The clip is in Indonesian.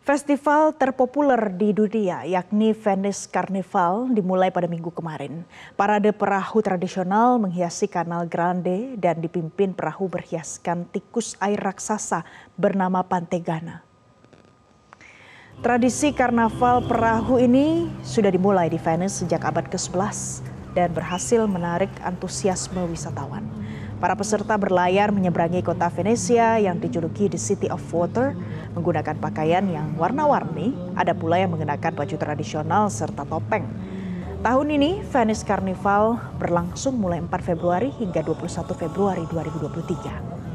Festival terpopuler di dunia yakni Venice Carnival dimulai pada minggu kemarin. Parade perahu tradisional menghiasi Kanal Grande dan dipimpin perahu berhiaskan tikus air raksasa bernama Pantegana. Tradisi karnaval perahu ini sudah dimulai di Venice sejak abad ke-11 dan berhasil menarik antusiasme wisatawan. Para peserta berlayar menyeberangi kota Venesia yang dijuluki The City of Water menggunakan pakaian yang warna-warni, ada pula yang mengenakan baju tradisional serta topeng. Tahun ini Venice Carnival berlangsung mulai 4 Februari hingga 21 Februari 2023.